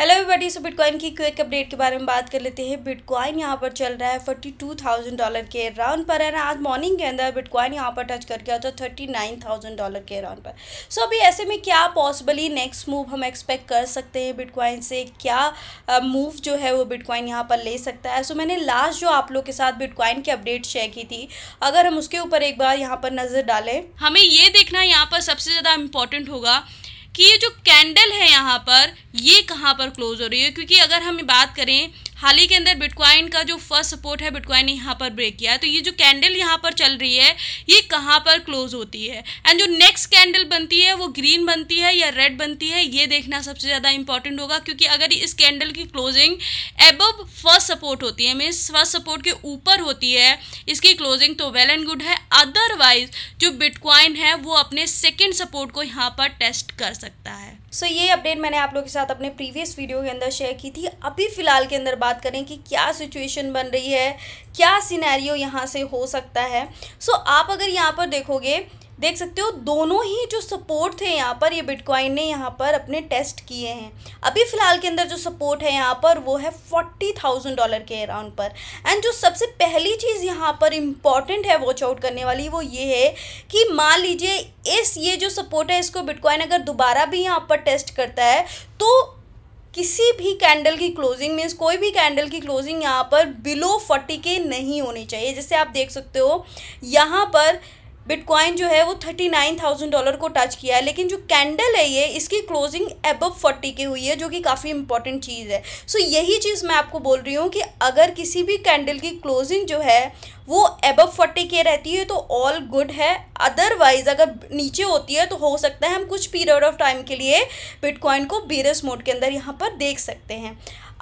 hello everybody so Bitcoin की quick update के बारे में बात कर लेते हैं बिटकॉइन यहाँ पर चल रहा है फोर्टी टू थाउजेंड डॉलर के राउंड पर है ना आज मॉर्निंग के अंदर बिटकॉइन यहाँ पर टच करके आता है थर्टी नाइन थाउजेंड डॉलर के राउंड पर सो so, अभी ऐसे में क्या पॉसिबली नेक्स्ट मूव हम एक्सपेक्ट कर सकते हैं बिटकॉइन से क्या मूव uh, जो है वो बिटकॉइन यहाँ पर ले सकता है सो so, मैंने लास्ट जो आप लोग के साथ बिटकॉइन की अपडेट शेयर की थी अगर हम उसके ऊपर एक बार यहाँ पर नज़र डालें हमें ये देखना यहाँ पर सबसे ज़्यादा इम्पॉर्टेंट होगा कि ये जो कैंडल है यहाँ पर ये कहाँ पर क्लोज हो रही है क्योंकि अगर हम बात करें हाल ही के अंदर बिटकॉइन का जो फर्स्ट सपोर्ट है बिटकॉइन ने यहाँ पर ब्रेक किया है तो ये जो कैंडल यहाँ पर चल रही है ये कहाँ पर क्लोज होती है एंड जो नेक्स्ट कैंडल बन ग्रीन बनती है या रेड बनती है ये देखना सबसे ज़्यादा इंपॉर्टेंट होगा क्योंकि अगर इस कैंडल की क्लोजिंग एबव फर्स्ट सपोर्ट होती है मीन्स फर्स्ट सपोर्ट के ऊपर होती है इसकी क्लोजिंग तो वेल एंड गुड है अदरवाइज जो बिटकॉइन है वो अपने सेकेंड सपोर्ट को यहाँ पर टेस्ट कर सकता है सो so, ये अपडेट मैंने आप लोग के साथ अपने प्रीवियस वीडियो के अंदर शेयर की थी अभी फ़िलहाल के अंदर बात करें कि क्या सिचुएशन बन रही है क्या सिनेरियो यहाँ से हो सकता है सो so, आप अगर यहाँ पर देखोगे देख सकते हो दोनों ही जो सपोर्ट थे यहाँ पर ये बिटकॉइन ने यहाँ पर अपने टेस्ट किए हैं अभी फ़िलहाल के अंदर जो सपोर्ट है यहाँ पर वो है फोर्टी थाउजेंड डॉलर के अराउंड पर एंड जो सबसे पहली चीज़ यहाँ पर इम्पॉर्टेंट है वॉच आउट करने वाली वो ये है कि मान लीजिए इस ये जो सपोर्ट है इसको बिटकॉइन अगर दोबारा भी यहाँ पर टेस्ट करता है तो किसी भी कैंडल की क्लोजिंग मीन्स कोई भी कैंडल की क्लोजिंग यहाँ पर बिलो फोर्टी के नहीं होनी चाहिए जैसे आप देख सकते हो यहाँ पर बिटकॉइन जो है वो थर्टी नाइन थाउजेंड डॉलर को टच किया है लेकिन जो कैंडल है ये इसकी क्लोजिंग एबव फोर्टी की हुई है जो कि काफ़ी इंपॉर्टेंट चीज़ है सो so, यही चीज़ मैं आपको बोल रही हूँ कि अगर किसी भी कैंडल की क्लोजिंग जो है वो एबव फोर्टी के रहती है तो ऑल गुड है अदरवाइज अगर नीचे होती है तो हो सकता है हम कुछ पीरियड ऑफ टाइम के लिए बिटकॉइन को बीरस मोड के अंदर यहाँ पर देख सकते हैं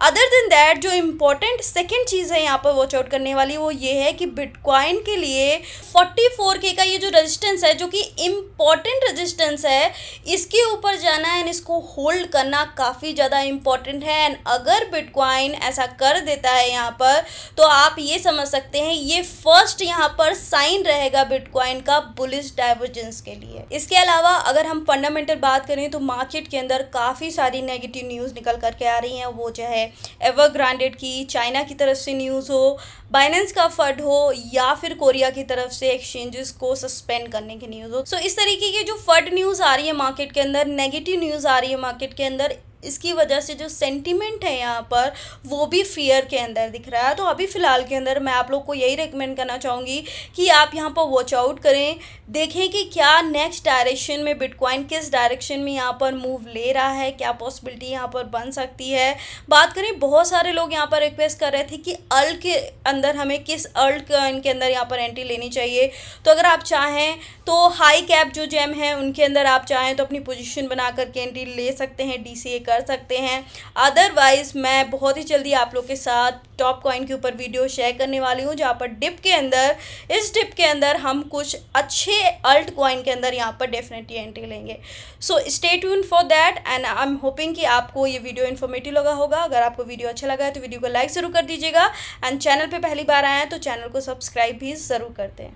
अदर देन दैट जो इम्पोर्टेंट सेकेंड चीज़ है यहाँ पर वॉच आउट करने वाली वो ये है कि बिटकॉइन के लिए फोर्टी फोर के का ये जो रेजिस्टेंस है जो कि इम्पॉर्टेंट रेजिस्टेंस है इसके ऊपर जाना एंड इसको होल्ड करना काफ़ी ज़्यादा इम्पॉर्टेंट है एंड अगर बिटकॉइन ऐसा कर देता है यहाँ पर तो आप ये समझ सकते हैं ये फर्स्ट यहाँ पर साइन रहेगा बिटकॉइन का बुलिस डाइवर्जेंस के लिए इसके अलावा अगर हम फंडामेंटल बात करें तो मार्केट के अंदर काफ़ी सारी नेगेटिव न्यूज़ निकल करके आ रही हैं वो चाहे एवर ग्रांडेड की चाइना की तरफ से न्यूज़ हो बाइनेंस का फंड हो या फिर कोरिया की तरफ से एक्सचेंजेस को सस्पेंड करने की न्यूज़ हो सो so, इस तरीके की जो फंड न्यूज़ आ रही है मार्केट के अंदर नेगेटिव न्यूज़ आ रही है मार्केट के अंदर इसकी वजह से जो सेंटिमेंट है यहाँ पर वो भी फियर के अंदर दिख रहा है तो अभी फ़िलहाल के अंदर मैं आप लोग को यही रिकमेंड करना चाहूँगी कि आप यहाँ पर वॉच आउट करें देखें कि क्या नेक्स्ट डायरेक्शन में बिटकॉइन किस डायरेक्शन में यहाँ पर मूव ले रहा है क्या पॉसिबिलिटी यहाँ पर बन सकती है बात करें बहुत सारे लोग यहाँ पर रिक्वेस्ट कर रहे थे कि अल के अंदर हमें किस अल्ट कॉइन के अंदर यहाँ पर एंट्री लेनी चाहिए तो अगर आप चाहें तो हाई कैप जो जैम है उनके अंदर आप चाहें तो अपनी पोजिशन बना करके एंट्री ले सकते हैं डी सी ए कर सकते हैं अदरवाइज़ मैं बहुत ही जल्दी आप लोग के साथ टॉप कॉइन के ऊपर वीडियो शेयर करने वाली हूँ जहाँ पर डिप के अंदर इस डिप के अंदर हम कुछ अच्छे अल्ट कॉइन के अंदर यहाँ पर डेफिनेटली एंट्री लेंगे so stay tune for that and I am hoping कि आपको ये वीडियो इन्फॉर्मेटिव लगा होगा अगर आपको वीडियो अच्छा लगा है तो वीडियो को लाइक ज़रूर कर दीजिएगा एंड चैनल पर पहली बार आए हैं तो चैनल को सब्सक्राइब भी ज़रूर कर दें